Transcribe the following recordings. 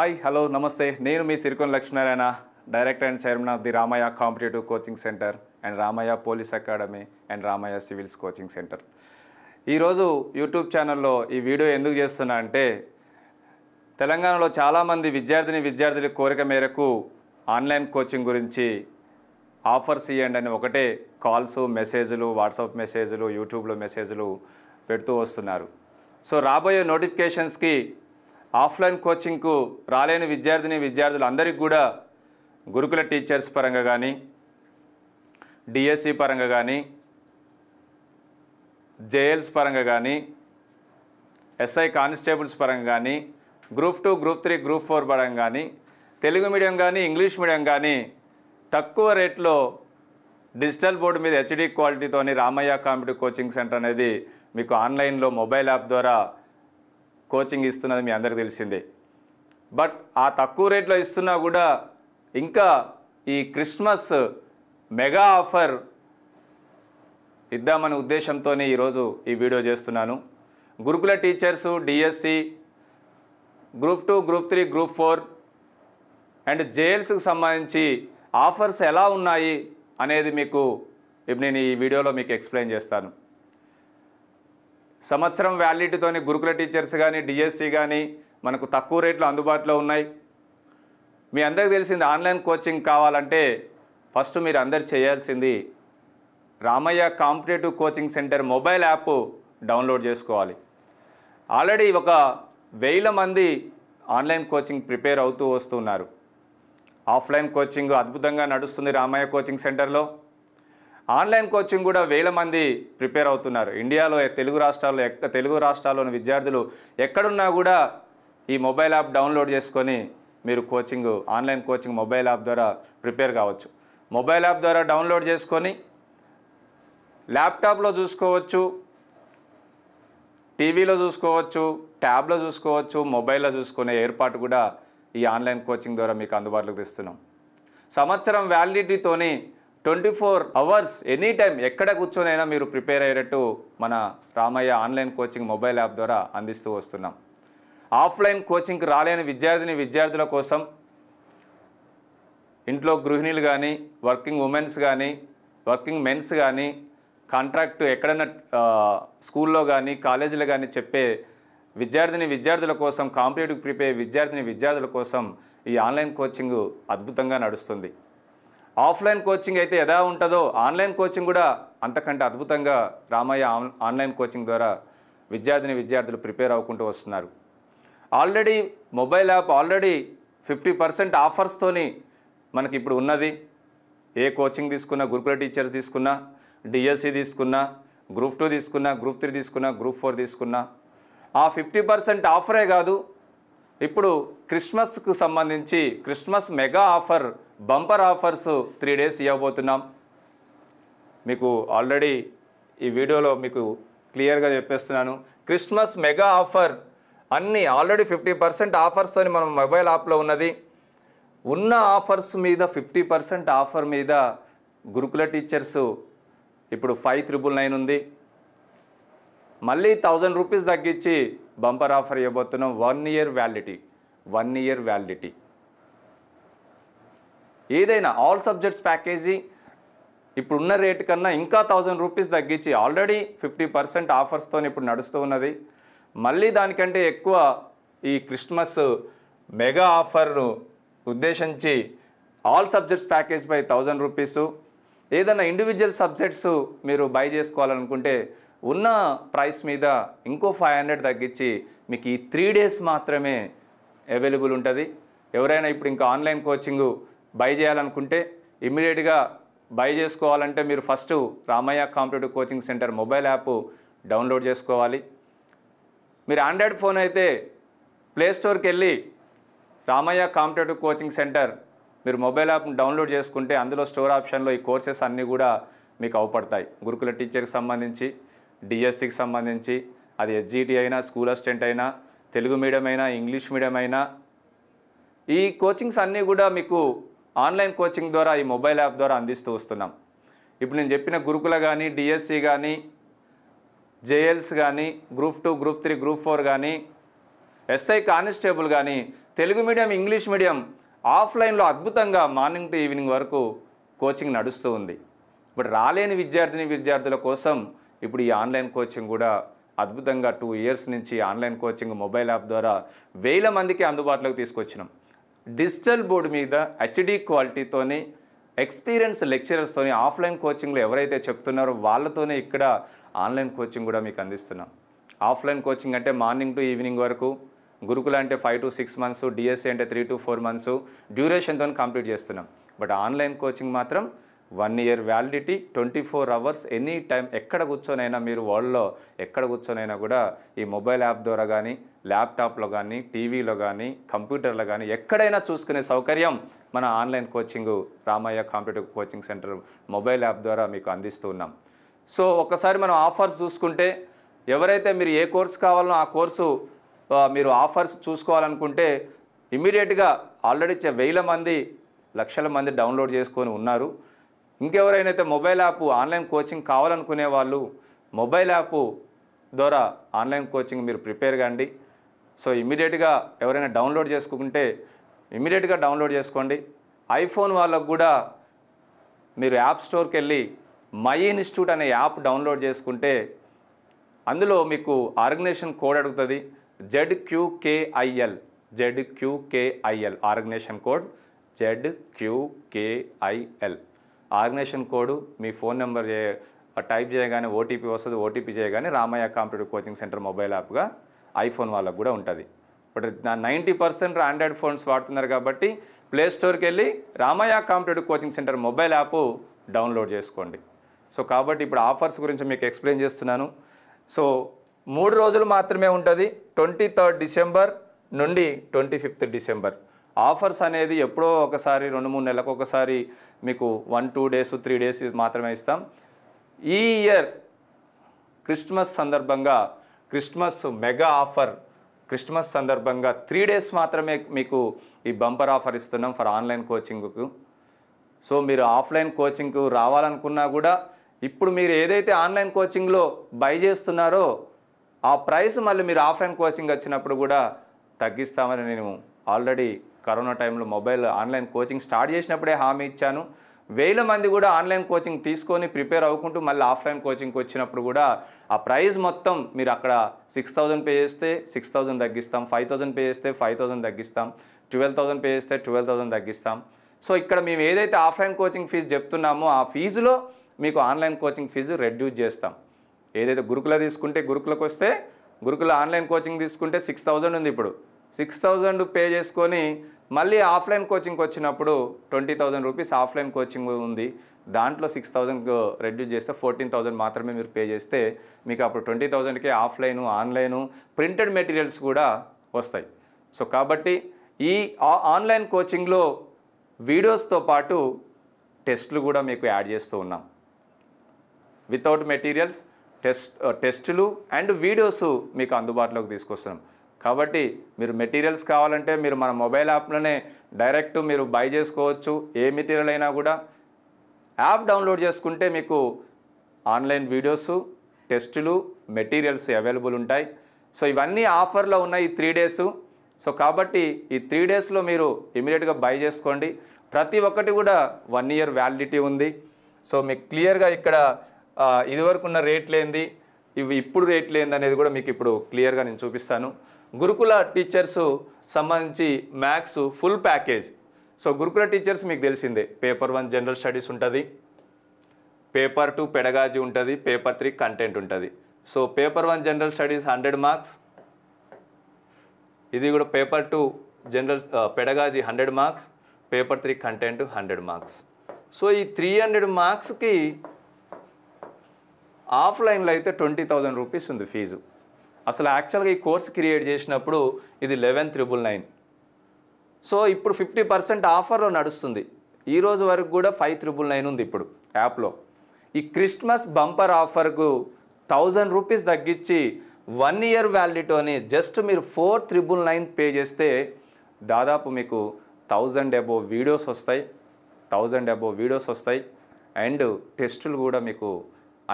hi hello నమస్తే నేను మీ సిరికొన్ Lakshminarayana director and chairman of the Ramaiah competitive coaching centre and Ramaiah police academy and Ramaiah civils coaching centre ఈరోజు YouTube ఛానల్లో ఈ వీడియో ఎందుకు చేస్తున్నా అంటే తెలంగాణలో చాలామంది విద్యార్థిని విద్యార్థుల కోరిక మేరకు ఆన్లైన్ కోచింగ్ గురించి ఆఫర్స్ ఇవ్వండి అని ఒకటే కాల్స్ మెసేజ్లు వాట్సాప్ మెసేజ్లు యూట్యూబ్లో మెసేజ్లు పెడుతూ వస్తున్నారు సో రాబోయే నోటిఫికేషన్స్కి ఆఫ్లైన్ కోచింగ్కు రాలేని విద్యార్థిని విద్యార్థులందరికీ కూడా గురుకుల టీచర్స్ పరంగా కానీ డిఎస్సి పరంగా కానీ జేఎల్స్ పరంగా కానీ ఎస్ఐ కానిస్టేబుల్స్ పరంగా కానీ group two group three group four పరంగా కానీ తెలుగు మీడియం కానీ ఇంగ్లీష్ మీడియం కానీ తక్కువ రేట్లో డిజిటల్ బోర్డు మీద హెచ్డి క్వాలిటీతోని రామయ్య కాంపిటీ కోచింగ్ సెంటర్ అనేది మీకు ఆన్లైన్లో మొబైల్ యాప్ ద్వారా కోచింగ్ ఇస్తున్నది మీ అందరికీ తెలిసిందే బట్ ఆ తక్కువ రేట్లో ఇస్తున్నా కూడా ఇంకా ఈ క్రిస్మస్ మెగా ఆఫర్ ఇద్దామనే ఉద్దేశంతో ఈరోజు ఈ వీడియో చేస్తున్నాను Gurukul teachers DSC group two group three group four and జేఎల్స్కి సంబంధించి ఆఫర్స్ ఎలా ఉన్నాయి అనేది మీకు ఇప్పుడు నేను ఈ వీడియోలో మీకు ఎక్స్ప్లెయిన్ చేస్తాను సంవత్సరం వ్యాలిటీతోని గురుకుల టీచర్స్ కానీ డిఎస్సి కానీ మనకు తక్కువ రేట్లు అందుబాటులో ఉన్నాయి మీ అందరికి తెలిసింది ఆన్లైన్ కోచింగ్ కావాలంటే ఫస్ట్ మీరు అందరు చేయాల్సింది Ramaiah competitive coaching centre mobile app download చేసుకోవాలి ఆల్రెడీ ఒక వేల మంది ఆన్లైన్ కోచింగ్ ప్రిపేర్ అవుతూ వస్తున్నారు ఆఫ్లైన్ కోచింగ్ అద్భుతంగా నడుస్తుంది రామయ్య కోచింగ్ సెంటర్లో ఆన్లైన్ కోచింగ్ కూడా వేల మంది ప్రిపేర్ అవుతున్నారు ఇండియాలో తెలుగు రాష్ట్రాల్లో ఎక్క తెలుగు రాష్ట్రాల్లోని విద్యార్థులు ఎక్కడున్నా కూడా ఈ మొబైల్ యాప్ డౌన్లోడ్ చేసుకొని మీరు coaching online coaching mobile app ద్వారా ప్రిపేర్ కావచ్చు మొబైల్ యాప్ ద్వారా డౌన్లోడ్ చేసుకొని ల్యాప్టాప్లో చూసుకోవచ్చు టీవీలో చూసుకోవచ్చు ట్యాబ్లో చూసుకోవచ్చు మొబైల్లో చూసుకునే ఏర్పాటు కూడా ఈ ఆన్లైన్ కోచింగ్ ద్వారా మీకు అందుబాటులోకి తెస్తున్నాం సంవత్సరం వ్యాలిడిటీతోని twenty four hours any time ఎక్కడ కూర్చొనైనా మీరు ప్రిపేర్ అయ్యేటట్టు మన Ramaiah online coaching mobile app ద్వారా అందిస్తూ వస్తున్నాం ఆఫ్లైన్ కోచింగ్కి రాలేని విద్యార్థిని విద్యార్థుల కోసం ఇంట్లో గృహిణులు కానీ వర్కింగ్ ఉమెన్స్ కానీ వర్కింగ్ మెన్స్ కానీ కాంట్రాక్ట్ ఎక్కడన్నా స్కూల్లో కానీ కాలేజీలో కానీ చెప్పే విద్యార్థిని విద్యార్థుల కోసం కాంపిటేటివ్ ప్రిపేర్ విద్యార్థిని విద్యార్థుల కోసం ఈ ఆన్లైన్ కోచింగ్ అద్భుతంగా నడుస్తుంది ఆఫ్లైన్ కోచింగ్ అయితే ఎలా ఉంటుందో ఆన్లైన్ కోచింగ్ కూడా అంతకంటే అద్భుతంగా రామయ్య ఆన్లైన్ కోచింగ్ ద్వారా విద్యార్థిని విద్యార్థులు ప్రిపేర్ అవ్వకుంటూ వస్తున్నారు already mobile app already fifty percent ఆఫర్స్తోని మనకి ఇప్పుడు ఉన్నది ఏ కోచింగ్ తీసుకున్నా గురుకుల టీచర్స్ తీసుకున్నా డిఎస్సి తీసుకున్నా గ్రూప్ టూ తీసుకున్నా గ్రూప్ త్రీ తీసుకున్నా గ్రూప్ ఫోర్ తీసుకున్నా ఆ ఫిఫ్టీ పర్సెంట్ ఆఫరే కాదు ఇప్పుడు క్రిస్మస్కు సంబంధించి Christmas mega offer bumper offers three days ఇవ్వబోతున్నాం మీకు ఆల్రెడీ ఈ వీడియోలో మీకు క్లియర్గా చెప్పేస్తున్నాను క్రిస్మస్ మెగా ఆఫర్ అన్నీ ఆల్రెడీ ఫిఫ్టీ పర్సెంట్ ఆఫర్స్తో మనం మొబైల్ యాప్లో ఉన్నది ఉన్న ఆఫర్స్ మీద ఫిఫ్టీ పర్సెంట్ ఆఫర్ మీద గురుకుల టీచర్స్ ఇప్పుడు ఫైవ్ త్రిబుల్ నైన్ ఉంది మళ్ళీ థౌజండ్ రూపీస్ తగ్గించి బంపర్ ఆఫర్ ఇవ్వబోతున్నాం one year validity one year validity ఏదైనా ఆల్ సబ్జెక్ట్స్ ప్యాకేజీ ఇప్పుడున్న రేటు కన్నా ఇంకా థౌజండ్ రూపీస్ తగ్గించి ఆల్రెడీ ఫిఫ్టీ పర్సెంట్ ఆఫర్స్తో ఇప్పుడు నడుస్తూ ఉన్నది మళ్ళీ దానికంటే ఎక్కువ ఈ క్రిస్మస్ మెగా ఆఫర్ను ఉద్దేశించి ఆల్ సబ్జెక్ట్స్ ప్యాకేజ్ పై థౌజండ్ రూపీసు ఏదైనా ఇండివిజువల్ సబ్జెక్ట్స్ మీరు బై చేసుకోవాలనుకుంటే ఉన్న ప్రైస్ మీద ఇంకో ఫైవ్ హండ్రెడ్ తగ్గించి మీకు ఈ త్రీ డేస్ మాత్రమే అవైలబుల్ ఉంటుంది ఎవరైనా ఇప్పుడు ఇంకా ఆన్లైన్ కోచింగు బై చేయాలనుకుంటే ఇమీడియట్గా బై చేసుకోవాలంటే మీరు first Ramaiah competitive coaching centre mobile app download చేసుకోవాలి మీరు ఆండ్రాయిడ్ ఫోన్ అయితే ప్లేస్టోర్కి వెళ్ళి రామయ్య కాంపిటేటివ్ కోచింగ్ సెంటర్ మీరు మొబైల్ యాప్ను డౌన్లోడ్ చేసుకుంటే అందులో స్టోర్ ఆప్షన్లో ఈ కోర్సెస్ అన్నీ కూడా మీకు అవపడతాయి గురుకుల టీచర్కి సంబంధించి డిఎస్సికి సంబంధించి అది ఎస్జిటి అయినా స్కూల్ అసిస్టెంట్ అయినా తెలుగు మీడియం అయినా ఇంగ్లీష్ మీడియం అయినా ఈ కోచింగ్స్ అన్నీ కూడా మీకు ఆన్లైన్ కోచింగ్ ద్వారా ఈ మొబైల్ యాప్ ద్వారా అందిస్తూ వస్తున్నాం ఇప్పుడు నేను చెప్పిన గురుకుల కానీ డిఎస్సి కానీ జేఎల్స్ కానీ group two group three group four కానీ ఎస్ఐ కానిస్టేబుల్ కానీ తెలుగు మీడియం ఇంగ్లీష్ మీడియం ఆఫ్లైన్లో అద్భుతంగా మార్నింగ్ టు ఈవినింగ్ వరకు కోచింగ్ నడుస్తూ ఉంది ఇప్పుడు రాలేని విద్యార్థిని విద్యార్థుల కోసం ఇప్పుడు ఈ ఆన్లైన్ కోచింగ్ కూడా అద్భుతంగా టూ ఇయర్స్ నుంచి ఆన్లైన్ కోచింగ్ మొబైల్ యాప్ ద్వారా వేల మందికి అందుబాటులోకి తీసుకొచ్చినాం డిజిటల్ బోర్డు మీద హెచ్డి క్వాలిటీతోని ఎక్స్పీరియన్స్ లెక్చరర్స్తోని ఆఫ్లైన్ కోచింగ్లో ఎవరైతే చెప్తున్నారో వాళ్ళతోనే ఇక్కడ ఆన్లైన్ కోచింగ్ కూడా మీకు అందిస్తున్నాం ఆఫ్లైన్ కోచింగ్ అంటే మార్నింగ్ టు ఈవినింగ్ వరకు గురుకుల అంటే five to six months DSC అంటే త్రీ టు ఫోర్ మంత్స్ డ్యూరేషన్తో కంప్లీట్ చేస్తున్నాం బట్ ఆన్లైన్ కోచింగ్ మాత్రం one year validity twenty four hours any time ఎక్కడ కూర్చొనైనా మీరు వరల్డ్లో ఎక్కడ కూర్చొనైనా కూడా ఈ మొబైల్ యాప్ ద్వారా కానీ ల్యాప్టాప్లో కానీ టీవీలో కానీ కంప్యూటర్లో కానీ ఎక్కడైనా చూసుకునే సౌకర్యం మన online coaching Ramaiah competitive coaching centre mobile app ద్వారా మీకు అందిస్తూ ఉన్నాం సో ఒకసారి మనం ఆఫర్స్ చూసుకుంటే ఎవరైతే మీరు ఏ కోర్స్ కావాలనో ఆ కోర్సు మీరు ఆఫర్స్ చూసుకోవాలనుకుంటే ఇమీడియట్గా ఆల్రెడీ వేల మంది లక్షల మంది డౌన్లోడ్ చేసుకొని ఉన్నారు ఇంకెవరైనా మొబైల్ యాప్ ఆన్లైన్ కోచింగ్ కావాలనుకునే వాళ్ళు మొబైల్ యాప్ ద్వారా ఆన్లైన్ కోచింగ్ మీరు ప్రిపేర్ కండి సో ఇమీడియట్గా ఎవరైనా డౌన్లోడ్ చేసుకుంటే ఇమీడియట్గా డౌన్లోడ్ చేసుకోండి ఐఫోన్ వాళ్ళకు కూడా మీరు యాప్ స్టోర్కి వెళ్ళి మై ఇన్స్టిట్యూట్ అనే యాప్ డౌన్లోడ్ చేసుకుంటే అందులో మీకు ఆర్గనైజేషన్ కోడ్ అడుగుతుంది ZQKIL QKIL organisation code Z QKIL organisation code మీ ఫోన్ నెంబర్ టైప్ చేయగానే ఓటీపీ వస్తుంది ఓటీపీ చేయగానే Ramaiah competitive coaching centre mobile యాప్గా ఐఫోన్ వాళ్ళకు కూడా ఉంటుంది but ninety percent android phones వాడుతున్నారు కాబట్టి ప్లేస్టోర్కి వెళ్ళి Ramaiah competitive coaching centre mobile app download చేసుకోండి సో కాబట్టి ఇప్పుడు ఆఫర్స్ గురించి మీకు ఎక్స్ప్లెయిన్ చేస్తున్నాను సో మూడు రోజులు మాత్రమే ఉంటుంది ట్వంటీ థర్డ్ డిసెంబర్ నుండి ట్వంటీ ఫిఫ్త్ డిసెంబర్ ఆఫర్స్ అనేది ఎప్పుడో ఒకసారి రెండు మూడు నెలలకు ఒకసారి మీకు one two days three days మాత్రమే ఇస్తాం ఈ ఇయర్ క్రిస్మస్ సందర్భంగా క్రిస్మస్ మెగా ఆఫర్ క్రిస్మస్ సందర్భంగా త్రీ డేస్ మాత్రమే మీకు ఈ బంపర్ ఆఫర్ ఇస్తున్నాం ఫర్ ఆన్లైన్ కోచింగ్కు సో మీరు ఆఫ్లైన్ కోచింగ్కు రావాలనుకున్నా కూడా ఇప్పుడు మీరు ఏదైతే ఆన్లైన్ కోచింగ్లో బై చేస్తున్నారో ఆ ప్రైస్ మళ్ళీ మీరు ఆఫ్లైన్ కోచింగ్ వచ్చినప్పుడు కూడా తగ్గిస్తామని నేను ఆల్రెడీ కరోనా టైంలో మొబైల్ ఆన్లైన్ కోచింగ్ స్టార్ట్ చేసినప్పుడే హామీ ఇచ్చాను వేల మంది కూడా ఆన్లైన్ కోచింగ్ తీసుకొని ప్రిపేర్ అవ్వకుంటూ మళ్ళీ ఆఫ్లైన్ కోచింగ్కి వచ్చినప్పుడు కూడా ఆ ప్రైస్ మొత్తం మీరు అక్కడ సిక్స్ థౌజండ్ పే చేస్తే సిక్స్ థౌజండ్ తగ్గిస్తాం ఫైవ్ థౌజండ్ పే చేస్తే ఫైవ్ థౌజండ్ తగ్గిస్తాం ట్వెల్వ్ థౌజండ్ పే చేస్తే ట్వెల్వ్ థౌజండ్ తగ్గిస్తాం సో ఇక్కడ మేము ఏదైతే ఆఫ్లైన్ కోచింగ్ ఫీజు చెప్తున్నామో ఆ ఫీజులో మీకు ఆన్లైన్ కోచింగ్ ఫీజు రెడ్యూస్ చేస్తాం ఏదైతే గురుకుల తీసుకుంటే గురుకులకు వస్తే గురుకుల ఆన్లైన్ కోచింగ్ తీసుకుంటే సిక్స్ థౌజండ్ ఉంది ఇప్పుడు సిక్స్ థౌజండ్ పే చేసుకొని మళ్ళీ ఆఫ్లైన్ కోచింగ్కి వచ్చినప్పుడు twenty thousand rupees offline coaching ఉంది దాంట్లో సిక్స్ థౌజండ్ రెడ్యూస్ చేస్తే ఫోర్టీన్ థౌజండ్ మాత్రమే మీరు పే చేస్తే మీకు అప్పుడు ట్వంటీ థౌజండ్కి ఆఫ్లైను ఆన్లైను ప్రింటెడ్ మెటీరియల్స్ కూడా వస్తాయి సో కాబట్టి ఈ ఆన్లైన్ కోచింగ్లో వీడియోస్తో పాటు టెస్ట్లు కూడా మీకు యాడ్ చేస్తూ ఉన్నాం వితౌట్ మెటీరియల్స్ టెస్ట్ టెస్టులు అండ్ వీడియోస్ మీకు అందుబాటులోకి తీసుకొస్తున్నాం కాబట్టి మీరు మెటీరియల్స్ కావాలంటే మీరు మన మొబైల్ యాప్లోనే డైరెక్ట్ మీరు బై చేసుకోవచ్చు ఏ మెటీరియల్ అయినా కూడా యాప్ డౌన్లోడ్ చేసుకుంటే మీకు ఆన్లైన్ వీడియోస్ టెస్టులు మెటీరియల్స్ అవైలబుల్ ఉంటాయి సో ఇవన్నీ ఆఫర్లో ఉన్నాయి ఈ త్రీ డేసు సో కాబట్టి ఈ త్రీ డేస్లో మీరు ఇమీడియట్గా బై చేసుకోండి ప్రతి ఒక్కటి కూడా వన్ ఇయర్ వ్యాలిడిటీ ఉంది సో మీకు క్లియర్గా ఇక్కడ ఇదివరకు ఉన్న రేట్లు ఏంది ఇవి ఇప్పుడు రేట్లు ఏంది అనేది కూడా మీకు ఇప్పుడు క్లియర్గా నేను చూపిస్తాను గురుకుల టీచర్స్ సంబంధించి maths full package so Gurukul teachers మీకు తెలిసిందే పేపర్ వన్ జనరల్ స్టడీస్ ఉంటుంది పేపర్ టూ పెడగాజీ ఉంటుంది పేపర్ త్రీ కంటెంట్ ఉంటుంది so paper one general studies hundred marks ఇది కూడా paper two general pedagogy hundred marks paper three content hundred marks so ఈ three hundred మార్క్స్కి ఆఫ్లైన్లో అయితే twenty thousand rupees ఉంది ఫీజు అసలు యాక్చువల్గా ఈ కోర్స్ క్రియేట్ చేసినప్పుడు ఇది లెవెన్ త్రిబుల్ నైన్ సో ఇప్పుడు ఫిఫ్టీ పర్సెంట్ ఆఫర్లో నడుస్తుంది ఈరోజు వరకు కూడా ఫైవ్ త్రిబుల్ నైన్ ఉంది ఇప్పుడు యాప్లో ఈ క్రిస్మస్ బంపర్ ఆఫర్కు థౌజండ్ రూపీస్ తగ్గించి వన్ ఇయర్ వ్యాలిడిటీని జస్ట్ మీరు ఫోర్ త్రిబుల్ నైన్ పే చేస్తే దాదాపు మీకు థౌజండ్ అబోవ్ వీడియోస్ వస్తాయి థౌజండ్ అబోవ్ వీడియోస్ వస్తాయి అండ్ టెస్టులు కూడా మీకు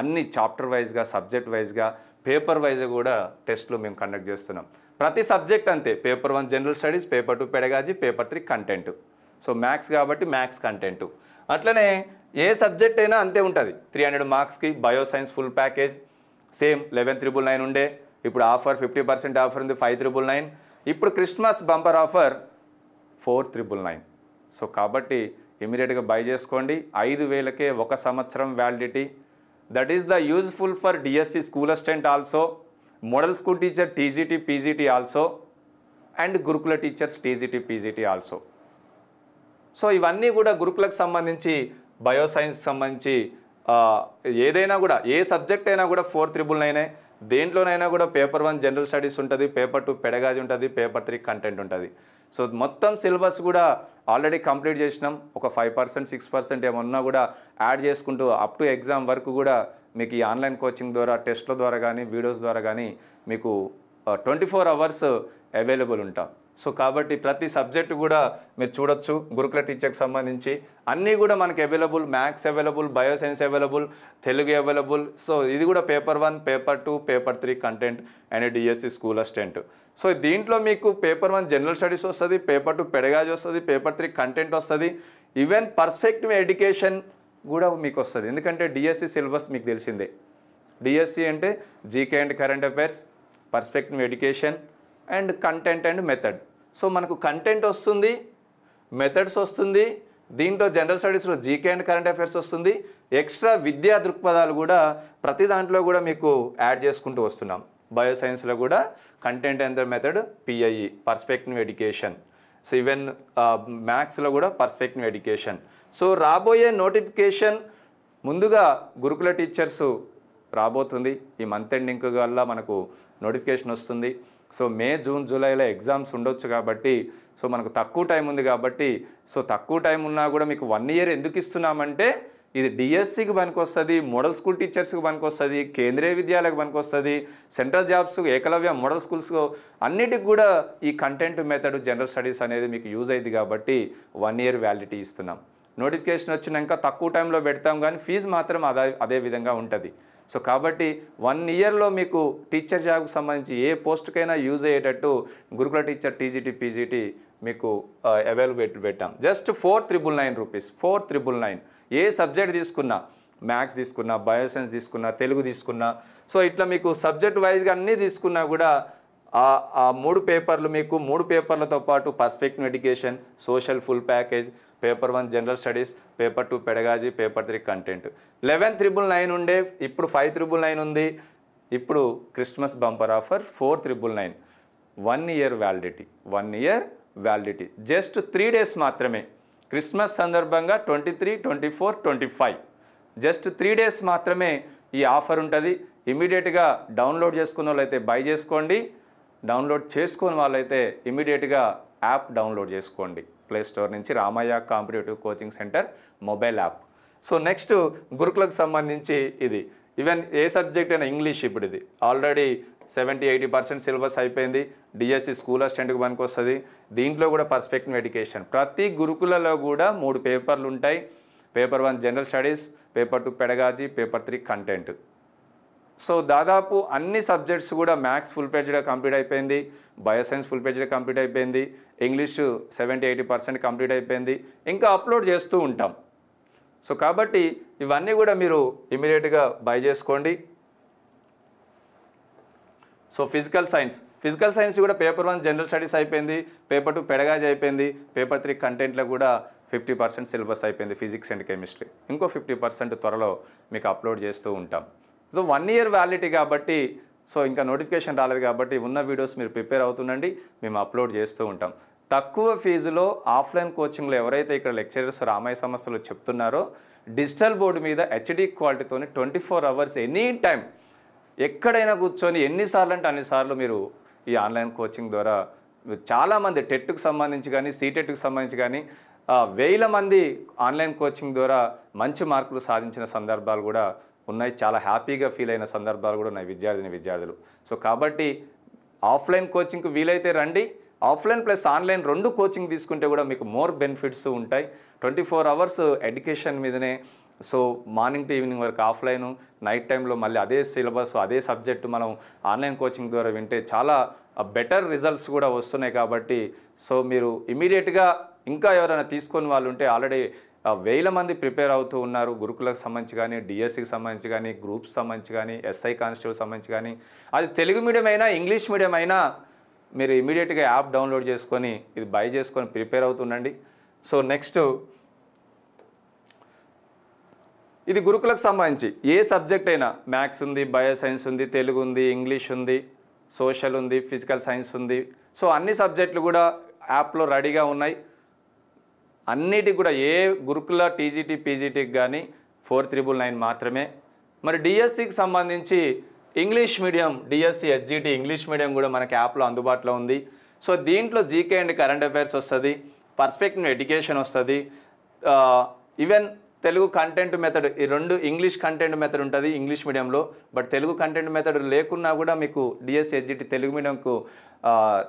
అన్ని చాప్టర్ వైజ్గా సబ్జెక్ట్ వైజ్గా పేపర్ వైజ్ కూడా టెస్ట్లు మేము కండక్ట్ చేస్తున్నాం ప్రతి సబ్జెక్ట్ అంతే paper one general studies paper two pedagogy paper three content so maths కాబట్టి మ్యాథ్స్ కంటెంట్ అట్లనే ఏ సబ్జెక్ట్ అయినా అంతే ఉంటుంది త్రీ హండ్రెడ్ మార్క్స్కి bio science full package same eleven triple nine ఉండే ఇప్పుడు ఆఫర్ ఫిఫ్టీ పర్సెంట్ ఆఫర్ ఉంది ఫైవ్ త్రిబుల్ నైన్ ఇప్పుడు Christmas bumper offer four triple nine so కాబట్టి ఇమీడియట్గా బై చేసుకోండి ఐదు వేలకే ఒక సంవత్సరం వ్యాలిడిటీ that is the useful for DSC school assistant also model school teacher TGT PGT also and Gurukul teachers TGT PGT also so ఇవన్నీ కూడా గురుకులకు సంబంధించి బయోసైన్స్ సంబంధించి ఏదైనా కూడా ఏ సబ్జెక్ట్ అయినా కూడా ఫోర్ త్రిబుల్ అయినాయి దేంట్లోనైనా కూడా పేపర్ వన్ జనరల్ స్టడీస్ ఉంటుంది పేపర్ టూ పెడగాజ్ ఉంటుంది పేపర్ త్రీ కంటెంట్ ఉంటుంది సో మొత్తం సిలబస్ కూడా ఆల్రెడీ కంప్లీట్ చేసినాం ఒక ఫైవ్ పర్సెంట్ సిక్స్ పర్సెంట్ ఏమన్నా కూడా యాడ్ చేసుకుంటూ అప్ టు ఎగ్జామ్ వరకు కూడా మీకు ఈ ఆన్లైన్ కోచింగ్ ద్వారా టెస్ట్ల ద్వారా కానీ వీడియోస్ ద్వారా కానీ మీకు ట్వంటీ ఫోర్ అవర్స్ అవైలబుల్ ఉంటాం సో కాబట్టి ప్రతి సబ్జెక్ట్ కూడా మీరు చూడొచ్చు గురుకుల టీచర్కి సంబంధించి అన్నీ కూడా మనకి available maths available bio science available Telugu available so ఇది కూడా paper one paper two paper three content and DSC school assistant so దీంట్లో మీకు పేపర్ వన్ జనరల్ స్టడీస్ వస్తుంది పేపర్ టూ పెడగాజ్ వస్తుంది పేపర్ త్రీ కంటెంట్ వస్తుంది ఈవెన్ పర్స్పెక్టివ్ ఎడ్యుకేషన్ కూడా మీకు వస్తుంది ఎందుకంటే డిఎస్సి సిలబస్ మీకు తెలిసిందే డిఎస్సి అంటే GK and current affairs perspective education and content and method so మనకు కంటెంట్ వస్తుంది మెథడ్స్ వస్తుంది దీంట్లో జనరల్ స్టడీస్లో జీకే అండ్ కరెంట్ అఫైర్స్ వస్తుంది ఎక్స్ట్రా విద్యా దృక్పథాలు కూడా ప్రతి దాంట్లో కూడా మీకు యాడ్ చేసుకుంటూ వస్తున్నాం బయోసైన్స్లో కూడా content and method PIE perspective education so even మ్యాథ్స్లో కూడా పర్స్పెక్టివ్ ఎడ్యుకేషన్ సో రాబోయే నోటిఫికేషన్ ముందుగా గురుకుల టీచర్స్ రాబోతుంది ఈ మంత్ ఎండింగ్ వల్ల మనకు నోటిఫికేషన్ వస్తుంది సో మే జూన్ జూలైలో ఎగ్జామ్స్ ఉండొచ్చు కాబట్టి సో మనకు తక్కువ టైం ఉంది కాబట్టి సో తక్కువ టైం ఉన్నా కూడా మీకు వన్ ఇయర్ ఎందుకు ఇస్తున్నామంటే ఇది డిఎస్సికి పనికొస్తుంది మోడల్ స్కూల్ టీచర్స్కి పనికొస్తుంది కేంద్రీయ పనికి పనికొస్తుంది central jobs Eklavya model schools అన్నిటికి కూడా ఈ కంటెంట్ మెథడ్ జనరల్ స్టడీస్ అనేది మీకు యూజ్ అయింది కాబట్టి వన్ ఇయర్ వ్యాలిడిటీ ఇస్తున్నాం నోటిఫికేషన్ వచ్చినాక తక్కువ టైంలో పెడతాం కానీ ఫీజు మాత్రం అదే అదే విధంగా ఉంటుంది సో కాబట్టి వన్ ఇయర్లో మీకు టీచర్ జాబ్కి సంబంధించి ఏ పోస్ట్కైనా యూజ్ అయ్యేటట్టు గురుకుల టీచర్ టీజీటీ పీజీటీ మీకు అవైలబిలిటీ పెట్టాం just four triple nine rupees four triple nine ఏ సబ్జెక్ట్ తీసుకున్నా మ్యాథ్స్ తీసుకున్నా బయోసైన్స్ తీసుకున్నా తెలుగు తీసుకున్నా సో ఇట్లా మీకు సబ్జెక్ట్ వైజ్గా అన్నీ తీసుకున్నా కూడా ఆ మూడు పేపర్లు మీకు మూడు పేపర్లతో పాటు perspective education social full package paper one general studies paper two pedagogy paper three content eleven triple nine ఉండే ఇప్పుడు ఫైవ్ త్రిబుల్ నైన్ ఉంది ఇప్పుడు Christmas bumper offer four triple nine one year validity one year validity just three days మాత్రమే Christmas సందర్భంగా twenty three twenty four twenty five just three days మాత్రమే ఈ offer ఉంటుంది ఇమీడియట్గా డౌన్లోడ్ చేసుకున్న వాళ్ళైతే బై చేసుకోండి డౌన్లోడ్ చేసుకున్న వాళ్ళైతే ఇమీడియట్గా యాప్ డౌన్లోడ్ చేసుకోండి ప్లే స్టోర్ నుంచి Ramayya competitive coaching centre mobile app so next గురుకులకు సంబంధించి ఇది ఈవెన్ ఏ సబ్జెక్ట్ అయినా ఇంగ్లీష్ ఇప్పుడు ఇది already seventy eighty percent syllabus అయిపోయింది డిఎస్సి స్కూల్ అసిస్టెంట్కి e పనికొస్తుంది దీంట్లో కూడా పర్స్పెక్టివ్ ఎడ్యుకేషన్ ప్రతి గురుకులలో కూడా మూడు పేపర్లు ఉంటాయి paper one general studies paper two pedagogy paper three content so దాదాపు అన్ని సబ్జెక్ట్స్ కూడా మ్యాథ్స్ ఫుల్ పేజ్గా కంప్లీట్ అయిపోయింది బయోసైన్స్ ఫుల్ పేజ్గా కంప్లీట్ అయిపోయింది English seventy eighty percent complete అయిపోయింది ఇంకా అప్లోడ్ చేస్తూ ఉంటాం సో కాబట్టి ఇవన్నీ కూడా మీరు ఇమీడియట్గా బై చేసుకోండి so physical science physical science కూడా పేపర్ వన్ జనరల్ స్టడీస్ అయిపోయింది పేపర్ టూ పెడగాజ్ అయిపోయింది పేపర్ త్రీ కంటెంట్లో కూడా ఫిఫ్టీ పర్సెంట్ సిలబస్ అయిపోయింది ఫిజిక్స్ అండ్ కెమిస్ట్రీ ఇంకో ఫిఫ్టీ పర్సెంట్ త్వరలో మీకు అప్లోడ్ చేస్తూ ఉంటాం సో వన్ ఇయర్ వ్యాలిటీ కాబట్టి సో ఇంకా నోటిఫికేషన్ రాలేదు కాబట్టి ఉన్న వీడియోస్ మీరు ప్రిపేర్ అవుతుండండి మేము అప్లోడ్ చేస్తూ ఉంటాం తక్కువ ఫీజులో ఆఫ్లైన్ కోచింగ్లో ఎవరైతే ఇక్కడ లెక్చరర్స్ రామాయ సంస్థలో చెప్తున్నారో డిజిటల్ బోర్డు మీద హెచ్డి క్వాలిటీతో twenty four hours any time ఎక్కడైనా కూర్చొని ఎన్నిసార్లు అంటే అన్నిసార్లు మీరు ఈ ఆన్లైన్ కోచింగ్ ద్వారా చాలామంది టెట్కు సంబంధించి కానీ సీటెట్కు సంబంధించి కానీ వేల మంది ఆన్లైన్ కోచింగ్ ద్వారా మంచి మార్కులు సాధించిన సందర్భాలు కూడా ఉన్నాయి చాలా హ్యాపీగా ఫీల్ అయిన సందర్భాలు కూడా ఉన్నాయి విద్యార్థిని విద్యార్థులు సో కాబట్టి ఆఫ్లైన్ కోచింగ్కి వీలైతే రండి ఆఫ్లైన్ ప్లస్ ఆన్లైన్ రెండు కోచింగ్ తీసుకుంటే కూడా మీకు మోర్ బెనిఫిట్స్ ఉంటాయి ట్వంటీ ఫోర్ అవర్స్ ఎడ్యుకేషన్ మీదనే సో మార్నింగ్ టు ఈవినింగ్ వరకు ఆఫ్లైన్ నైట్ టైంలో మళ్ళీ అదే సిలబస్ అదే సబ్జెక్టు మనం ఆన్లైన్ కోచింగ్ ద్వారా వింటే చాలా బెటర్ రిజల్ట్స్ కూడా వస్తున్నాయి కాబట్టి సో మీరు ఇమీడియట్గా ఇంకా ఎవరైనా తీసుకొని వాళ్ళు ఉంటే ఆల్రెడీ వేల మంది ప్రిపేర్ అవుతూ ఉన్నారు గురుకులకు సంబంధించి కానీ డిఎస్సికి సంబంధించి కానీ గ్రూప్స్ సంబంధించి కానీ ఎస్ఐ కానిస్టేబుల్ సంబంధించి కానీ అది తెలుగు మీడియం అయినా ఇంగ్లీష్ మీడియం అయినా మీరు ఇమీడియట్గా యాప్ డౌన్లోడ్ చేసుకొని ఇది బై చేసుకొని ప్రిపేర్ అవుతుండండి సో నెక్స్ట్ ఇది గురుకులకు సంబంధించి ఏ సబ్జెక్ట్ అయినా మ్యాథ్స్ ఉంది బయో సైన్స్ ఉంది తెలుగు ఉంది ఇంగ్లీష్ ఉంది సోషల్ ఉంది ఫిజికల్ సైన్స్ ఉంది సో అన్ని సబ్జెక్టులు కూడా యాప్లో రెడీగా ఉన్నాయి అన్నిటికి కూడా ఏ గురుకుల టీజీటీ పీజీటీకి కానీ ఫోర్ త్రిబుల్ నైన్ మాత్రమే మరి డిఎస్సికి సంబంధించి English medium DSC SGT English medium కూడా మనకి యాప్లో అందుబాటులో ఉంది సో దీంట్లో జీకే అండ్ కరెంట్ అఫైర్స్ వస్తుంది పర్స్పెక్టివ్ ఎడ్యుకేషన్ వస్తుంది ఈవెన్ తెలుగు కంటెంట్ మెథడ్ ఈ రెండు ఇంగ్లీష్ కంటెంట్ మెథడ్ ఉంటుంది ఇంగ్లీష్ మీడియంలో బట్ తెలుగు కంటెంట్ మెథడ్ లేకున్నా కూడా మీకు డిఎస్సి ఎస్జిటి తెలుగు మీడియంకు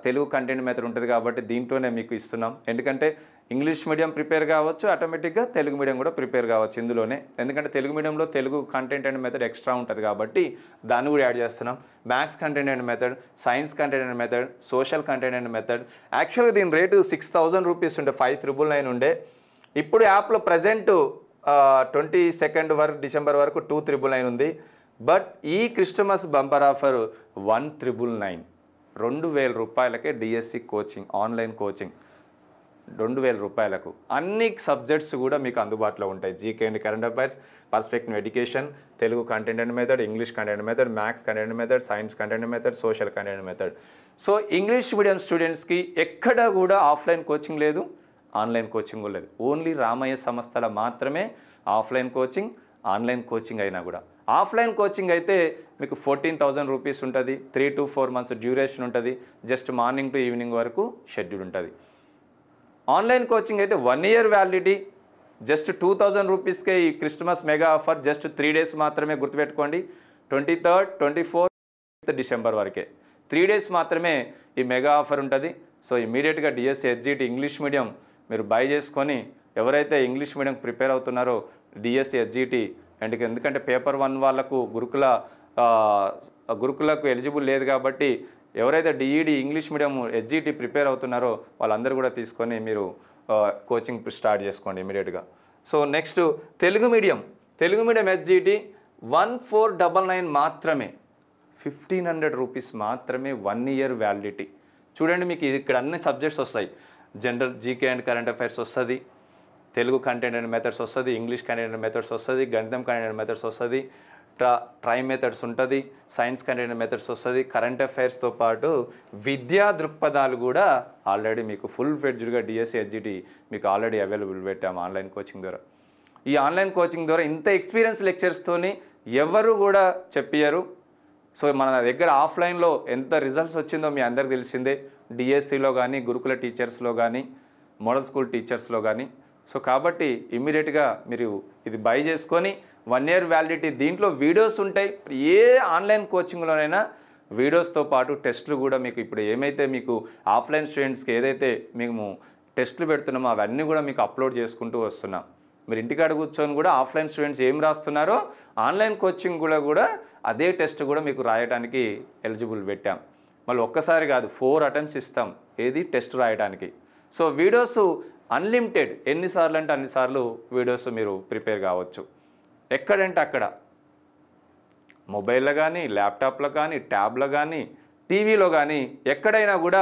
తెలుగు కంటెంట్ మెథడ్ ఉంటుంది కాబట్టి దీంట్లోనే మీకు ఇస్తున్నాం ఎందుకంటే ఇంగ్లీష్ మీడియం ప్రిపేర్ కావచ్చు ఆటోమేటిక్గా తెలుగు మీడియం కూడా ప్రిపేర్ కావచ్చు ఇందులోనే ఎందుకంటే తెలుగు మీడియంలో Telugu content and method extra ఉంటుంది కాబట్టి దాన్ని కూడా యాడ్ చేస్తున్నాం maths content and method science content and method social content and method యాక్చువల్గా దీని రేటు సిక్స్ థౌజండ్ రూపీస్ ఉండే ఫైవ్ త్రిబుల్ నైన్ ఉండే ఇప్పుడు యాప్లో ప్రజెంట్ ట్వంటీ సెకండ్ వరకు డిసెంబర్ వరకు టూ త్రిబుల్ నైన్ ఉంది బట్ ఈ Christmas bumper offer one triple nine రెండు వేల రూపాయలకే డిఎస్సి కోచింగ్ ఆన్లైన్ కోచింగ్ రెండు వేల రూపాయలకు అన్ని సబ్జెక్ట్స్ కూడా మీకు అందుబాటులో ఉంటాయి GK and current affairs perspective education Telugu content and method English content method maths content method science content method social content method so English medium స్టూడెంట్స్కి ఎక్కడ కూడా ఆఫ్లైన్ కోచింగ్ లేదు ఆన్లైన్ కోచింగ్ లేదు ఓన్లీ రామయ్య సంస్థల మాత్రమే ఆఫ్లైన్ కోచింగ్ ఆన్లైన్ కోచింగ్ అయినా కూడా offline coaching అయితే మీకు ఫోర్టీన్ థౌజండ్ రూపీస్ ఉంటుంది three to four months duration ఉంటుంది జస్ట్ మార్నింగ్ టు ఈవినింగ్ వరకు షెడ్యూల్ ఉంటుంది ఆన్లైన్ కోచింగ్ అయితే one year validity just two thousand రూపీస్కే ఈ Christmas mega offer just three days మాత్రమే గుర్తుపెట్టుకోండి twenty third twenty fourth December వరకే త్రీ డేస్ మాత్రమే ఈ మెగా ఆఫర్ ఉంటుంది సో ఇమీడియట్గా డిఎస్సి ఎస్జిటి ఇంగ్లీష్ మీడియం మీరు బై చేసుకొని ఎవరైతే ఇంగ్లీష్ మీడియం ప్రిపేర్ అవుతున్నారో డిఎస్సి అండ్ ఎందుకంటే పేపర్ వన్ వాళ్ళకు గురుకుల గురుకులకు ఎలిజిబుల్ లేదు కాబట్టి ఎవరైతే DEd English medium SGT prepare అవుతున్నారో వాళ్ళందరూ కూడా తీసుకొని మీరు కోచింగ్ స్టార్ట్ చేసుకోండి ఇమీడియట్గా so next Telugu medium Telugu medium SGT one four double nine మాత్రమే ఫిఫ్టీన్ హండ్రెడ్ రూపీస్ మాత్రమే వన్ ఇయర్ వ్యాలిడిటీ చూడండి మీకు ఇక్కడ అన్ని సబ్జెక్ట్స్ వస్తాయి general GK and current affairs వస్తుంది తెలుగు కంటెంట్ అనే మెథడ్స్ వస్తుంది ఇంగ్లీష్ కంటెంట్ అనే మెథడ్స్ వస్తుంది గణితం కంటెంట్ అనే మెథడ్స్ వస్తుంది ట్రా ట్రై మెథడ్స్ ఉంటుంది సైన్స్ కంటెంట్ మెథడ్స్ వస్తుంది కరెంట్ అఫైర్స్తో పాటు విద్యా దృక్పథాలు కూడా ఆల్రెడీ మీకు ఫుల్ ఫెడ్జ్డ్గా డిఎస్సి హెచ్జిటి మీకు ఆల్రెడీ అవైలబుల్ పెట్టాము ఆన్లైన్ కోచింగ్ ద్వారా ఈ ఆన్లైన్ కోచింగ్ ద్వారా ఇంత ఎక్స్పీరియన్స్ లెక్చర్స్తోని ఎవరు కూడా చెప్పారు సో మన దగ్గర ఆఫ్లైన్లో ఎంత రిజల్ట్స్ వచ్చిందో మీ అందరికి తెలిసిందే డిఎస్సిలో e కానీ గురుకుల టీచర్స్లో కానీ మోడల్ స్కూల్ టీచర్స్లో కానీ సో కాబట్టి ఇమ్మీడియట్గా మీరు ఇది బై చేసుకొని వన్ ఇయర్ వ్యాలిడిటీ దీంట్లో వీడియోస్ ఉంటాయి ఏ ఆన్లైన్ కోచింగ్లోనైనా వీడియోస్తో పాటు టెస్టులు కూడా మీకు ఇప్పుడు ఏమైతే మీకు ఆఫ్లైన్ స్టూడెంట్స్కి ఏదైతే మేము టెస్టులు పెడుతున్నామో అవన్నీ కూడా మీకు అప్లోడ్ చేసుకుంటూ వస్తున్నాం మీరు ఇంటికాడ కూర్చొని కూడా ఆఫ్లైన్ స్టూడెంట్స్ ఏం రాస్తున్నారో ఆన్లైన్ కోచింగ్ కూడా కూడా అదే టెస్ట్ కూడా మీకు రాయడానికి ఎలిజిబుల్ పెట్టాం మళ్ళీ ఒక్కసారి కాదు ఫోర్ అటెంప్ట్స్ ఇస్తాం ఏది టెస్ట్ రాయడానికి సో వీడియోస్ అన్లిమిటెడ్ ఎన్నిసార్లు అంటే అన్నిసార్లు వీడియోస్ మీరు ప్రిపేర్ కావచ్చు ఎక్కడంటే అక్కడ మొబైల్లో కానీ ల్యాప్టాప్లో కానీ ట్యాబ్లో కానీ టీవీలో కానీ ఎక్కడైనా కూడా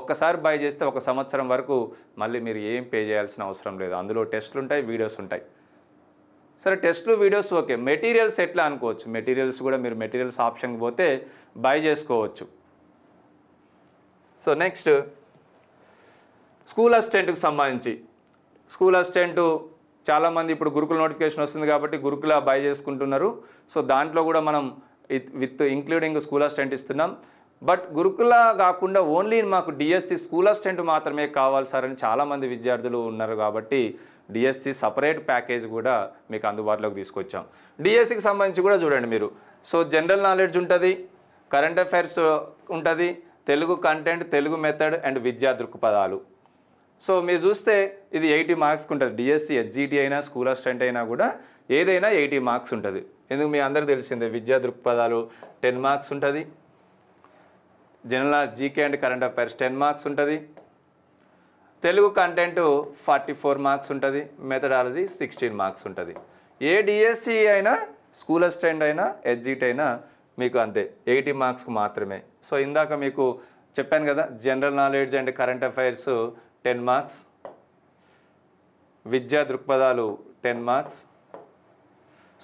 ఒక్కసారి బై చేస్తే ఒక సంవత్సరం వరకు మళ్ళీ మీరు ఏం పే చేయాల్సిన అవసరం లేదు అందులో టెస్ట్లు ఉంటాయి వీడియోస్ ఉంటాయి సరే టెస్ట్లు వీడియోస్ ఓకే మెటీరియల్స్ ఎట్లా అనుకోవచ్చు మెటీరియల్స్ కూడా మీరు మెటీరియల్స్ ఆప్షన్కి పోతే బై చేసుకోవచ్చు సో నెక్స్ట్ స్కూల్ అసిస్టెంట్కి సంబంధించి స్కూల్ అసిస్టెంట్ చాలామంది ఇప్పుడు గురుకుల నోటిఫికేషన్ వస్తుంది కాబట్టి గురుకుల బై చేసుకుంటున్నారు సో దాంట్లో కూడా మనం విత్ ఇంక్లూడింగ్ స్కూల్ అసిస్టెంట్ ఇస్తున్నాం బట్ గురుకుల కాకుండా ఓన్లీ మాకు డిఎస్సి స్కూల్ అసిస్టెంట్ మాత్రమే కావాలి సార్ అని చాలామంది విద్యార్థులు ఉన్నారు కాబట్టి డిఎస్సి సపరేట్ ప్యాకేజ్ కూడా మీకు అందుబాటులోకి తీసుకొచ్చాం డిఎస్సికి సంబంధించి కూడా చూడండి మీరు సో జనరల్ నాలెడ్జ్ ఉంటుంది కరెంట్ అఫైర్స్ ఉంటుంది Telugu content Telugu method and విద్యా దృక్పథాలు సో మీరు చూస్తే ఇది ఎయిటీ మార్క్స్కి ఉంటుంది డిఎస్సి ఎస్జిటి e, అయినా స్కూల్ అసిస్టెంట్ అయినా కూడా ఏదైనా ఎయిటీ మార్క్స్ ఉంటుంది ఎందుకు మీ అందరికీ తెలిసిందే విద్యా దృక్పథాలు టెన్ మార్క్స్ ఉంటుంది general GK and current affairs ten marks ఉంటుంది Telugu content forty four marks ఉంటుంది మెథడాలజీ సిక్స్టీన్ మార్క్స్ ఉంటుంది ఏ డిఎస్సి e అయినా స్కూల్ అసిస్టెంట్ అయినా హెచ్జిటి అయినా మీకు అంతే ఎయిటీ మార్క్స్కి మాత్రమే సో ఇందాక మీకు చెప్పాను కదా general knowledge and current affairs ten marks విద్యా దృక్పథాలు టెన్ మార్క్స్